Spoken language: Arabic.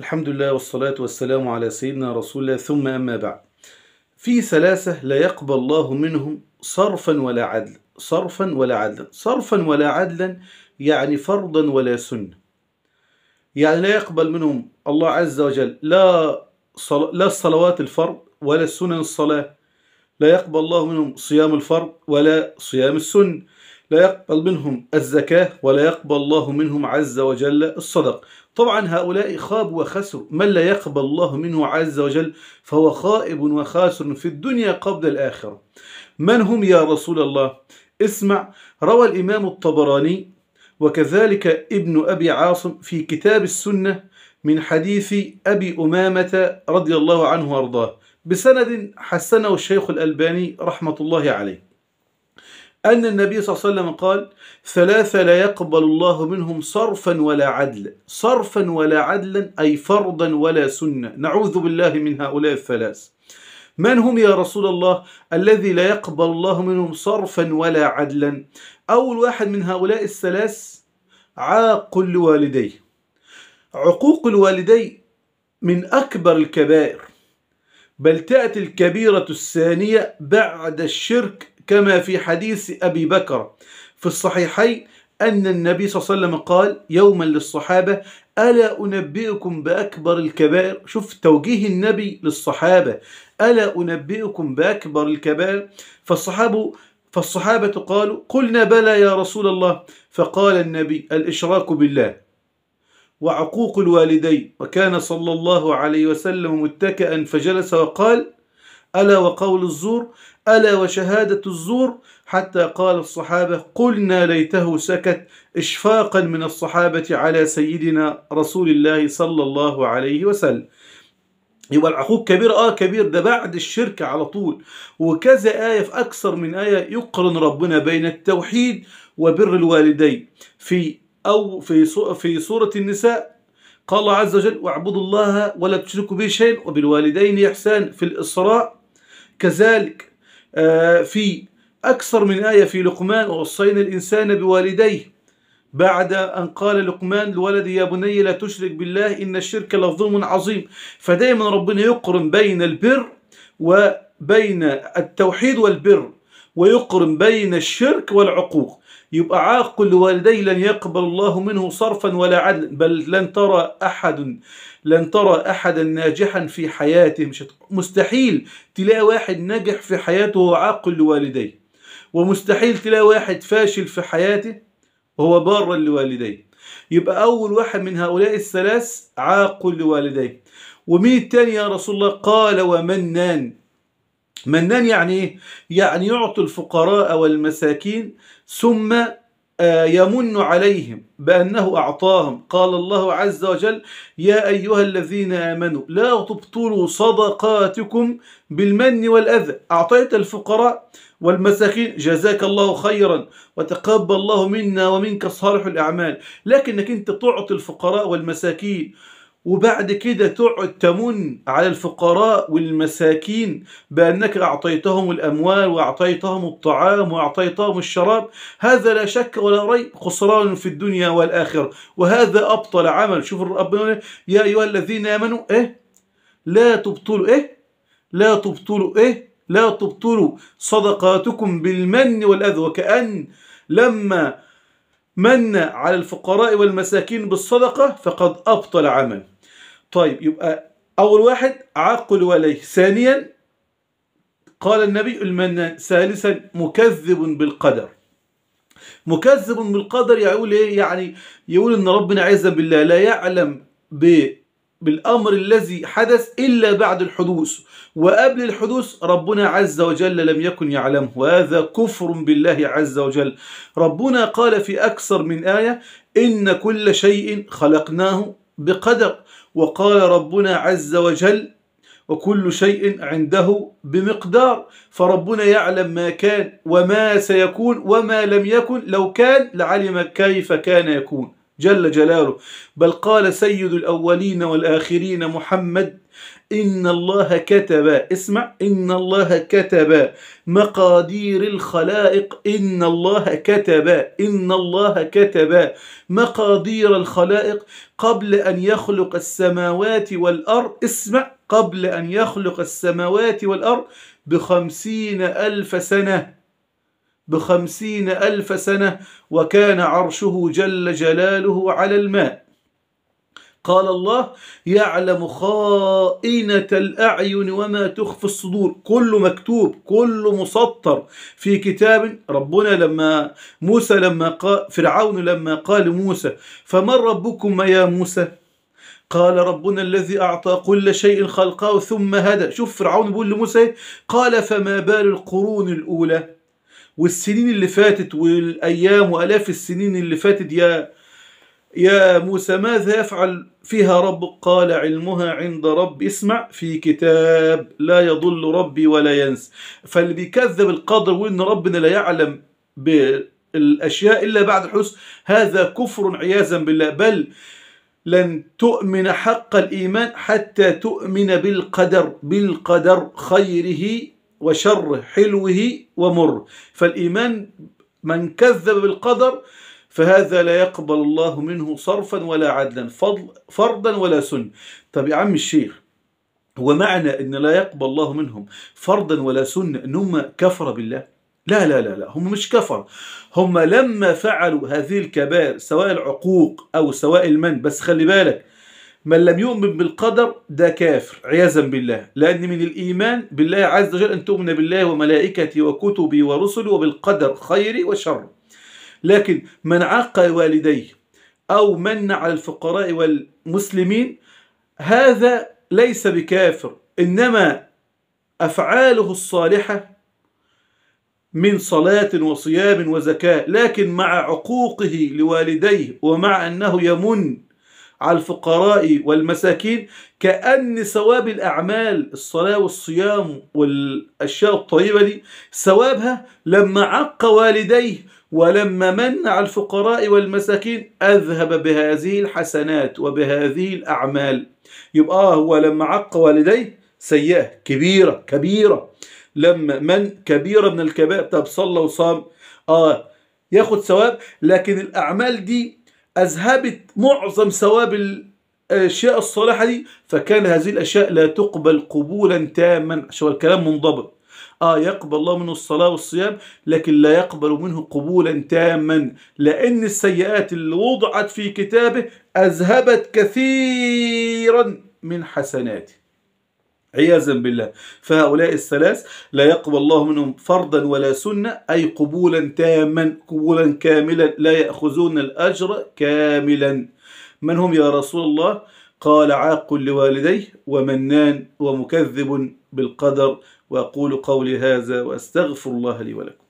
الحمد لله والصلاة والسلام على سيدنا رسول الله ثم أما بعد في ثلاثة لا يقبل الله منهم صرفا ولا عدلا صرفا ولا عدلا صرفا ولا عدلا يعني فرضا ولا سنة يعني لا يقبل منهم الله عز وجل لا صل... لا الصلوات الفرض ولا السنن الصلاة لا يقبل الله منهم صيام الفرض ولا صيام السنه لا يقبل منهم الزكاة ولا يقبل الله منهم عز وجل الصدق طبعا هؤلاء خابوا وخسروا من لا يقبل الله منه عز وجل فهو خائب وخاسر في الدنيا قبل الآخرة من هم يا رسول الله اسمع روى الإمام الطبراني وكذلك ابن أبي عاصم في كتاب السنة من حديث أبي أمامة رضي الله عنه وأرضاه بسند حسنه الشيخ الألباني رحمة الله عليه أن النبي صلى الله عليه وسلم قال ثلاثة لا يقبل الله منهم صرفا ولا عدلا صرفا ولا عدلا أي فرضا ولا سنة نعوذ بالله من هؤلاء الثلاث من هم يا رسول الله الذي لا يقبل الله منهم صرفا ولا عدلا أول واحد من هؤلاء الثلاث عاق لوالديه عقوق الوالدي من أكبر الكبائر بل تأتي الكبيرة الثانية بعد الشرك كما في حديث أبي بكر في الصحيحين أن النبي صلى الله عليه وسلم قال يوما للصحابة ألا أنبئكم بأكبر الكبائر شوف توجيه النبي للصحابة ألا أنبئكم بأكبر الكبائر فالصحابة فالصحابة قالوا قلنا بلى يا رسول الله فقال النبي الإشراك بالله وعقوق الوالدين وكان صلى الله عليه وسلم متكئا فجلس وقال ألا وقول الزور ألا وشهادة الزور حتى قال الصحابة قلنا ليته سكت إشفاقا من الصحابة على سيدنا رسول الله صلى الله عليه وسلم يبقى العقوق كبير اه كبير ده بعد الشرك على طول وكذا آية في أكثر من آية يقرن ربنا بين التوحيد وبر الوالدين في أو في في سورة النساء قال الله عز وجل واعبدوا الله ولا تشركوا به شيئا وبالوالدين إحسان في الإسراء كذلك آه، في أكثر من آية في لقمان ووصينا الإنسان بوالديه بعد أن قال لقمان لولدي يا بني لا تشرك بالله إن الشرك لظلم عظيم فدايما ربنا يقرن بين البر وبين التوحيد والبر ويقرن بين الشرك والعقوق يبقى عاق الوالدين لن يقبل الله منه صرفا ولا عدلا بل لن ترى أحد لن ترى أحدا ناجحا في حياته مش مستحيل تلاقي واحد ناجح في حياته وهو عاق لوالديه ومستحيل تلاقي واحد فاشل في حياته وهو بار لوالديه يبقى أول واحد من هؤلاء الثلاث عاق لوالديه ومين الثاني يا رسول الله قال ومنان منان يعني يعني يعطي الفقراء والمساكين ثم آه، يمن عليهم بأنه أعطاهم قال الله عز وجل يا أيها الذين آمنوا لا تبطلوا صدقاتكم بالمن والأذى أعطيت الفقراء والمساكين جزاك الله خيرا وتقبل الله منا ومنك صالح الأعمال لكنك أنت تعطي الفقراء والمساكين وبعد كده تقعد تمن على الفقراء والمساكين بأنك أعطيتهم الأموال وأعطيتهم الطعام وأعطيتهم الشراب هذا لا شك ولا ريب خسران في الدنيا والآخرة وهذا أبطل عمل شوف ربنا إيه؟ يا أيها الذين آمنوا إيه لا تبطلوا إيه لا تبطلوا إيه لا تبطلوا صدقاتكم بالمن والأذى وكأن لما من على الفقراء والمساكين بالصدقة فقد أبطل عمل طيب يبقى أول واحد عاقل وليه ثانيا قال النبي المنان ثالثا مكذب بالقدر مكذب بالقدر يقول ايه يعني يقول ان ربنا عز بالله لا يعلم ب بالامر الذي حدث الا بعد الحدوث وقبل الحدوث ربنا عز وجل لم يكن يعلمه وهذا كفر بالله عز وجل ربنا قال في اكثر من ايه ان كل شيء خلقناه بقدر وقال ربنا عز وجل وكل شيء عنده بمقدار فربنا يعلم ما كان وما سيكون وما لم يكن لو كان لعلم كيف كان يكون جل جلاله بل قال سيد الأولين والآخرين محمد إن الله كتب اسمع إن الله كتب مقادير الخلائق إن الله كتب إن الله كتب مقادير الخلائق قبل أن يخلق السماوات والأرض اسمع قبل أن يخلق السماوات والأرض بخمسين ألف سنة بخمسين ألف سنة وكان عرشه جل جلاله على الماء قال الله يعلم خائنة الأعين وما تخفي الصدور كل مكتوب كل مسطر في كتاب ربنا لما موسى لما قال فرعون لما قال موسى فمن ربكم يا موسى قال ربنا الذي أعطى كل شيء خلقه ثم هدى شوف فرعون بيقول لموسى إيه؟ قال فما بال القرون الأولى والسنين اللي فاتت والايام والاف السنين اللي فاتت يا يا موسى ماذا يفعل فيها ربك قال علمها عند رب اسمع في كتاب لا يضل ربي ولا ينسى فاللي بيكذب القدر وان ربنا لا يعلم بالاشياء الا بعد حس هذا كفر عياذا بالله بل لن تؤمن حق الايمان حتى تؤمن بالقدر بالقدر خيره وشر حلوه ومر فالإيمان من كذب بالقدر فهذا لا يقبل الله منه صرفا ولا عدلا فضل فرضا ولا سن طب يا عم الشيخ هو معنى ان لا يقبل الله منهم فرضا ولا سنة ان هم كفر بالله لا لا لا لا هم مش كفر هم لما فعلوا هذه الكبائر سواء العقوق او سواء المن بس خلي بالك من لم يؤمن بالقدر ده كافر عياذا بالله لأن من الإيمان بالله عز وجل أن تؤمن بالله وملائكته وكتبه ورسله وبالقدر خيري وشر لكن من عاق والديه أو من على الفقراء والمسلمين هذا ليس بكافر إنما أفعاله الصالحة من صلاة وصيام وزكاة لكن مع عقوقه لوالديه ومع أنه يمن على الفقراء والمساكين كأن ثواب الأعمال الصلاة والصيام والأشياء الطيبة دي ثوابها لما عق والديه ولما منع الفقراء والمساكين أذهب بهذه الحسنات وبهذه الأعمال يبقى هو لما عق والديه سيئة كبيرة كبيرة لما من كبيرة من الكبائر طب صلى وصام آه ياخد ثواب لكن الأعمال دي أذهبت معظم ثواب الأشياء الصالحة دي فكان هذه الأشياء لا تقبل قبولا تاما شو الكلام منضبط آه يقبل الله منه الصلاة والصيام لكن لا يقبل منه قبولا تاما لأن السيئات اللي وضعت في كتابه أذهبت كثيرا من حسناته عياذا بالله فهؤلاء الثلاث لا يقبل الله منهم فرضا ولا سنة أي قبولا تاما قبولا كاملا لا يأخذون الأجر كاملا من هم يا رسول الله قال عاق لوالديه ومنان ومكذب بالقدر وأقول قولي هذا وأستغفر الله لي ولكم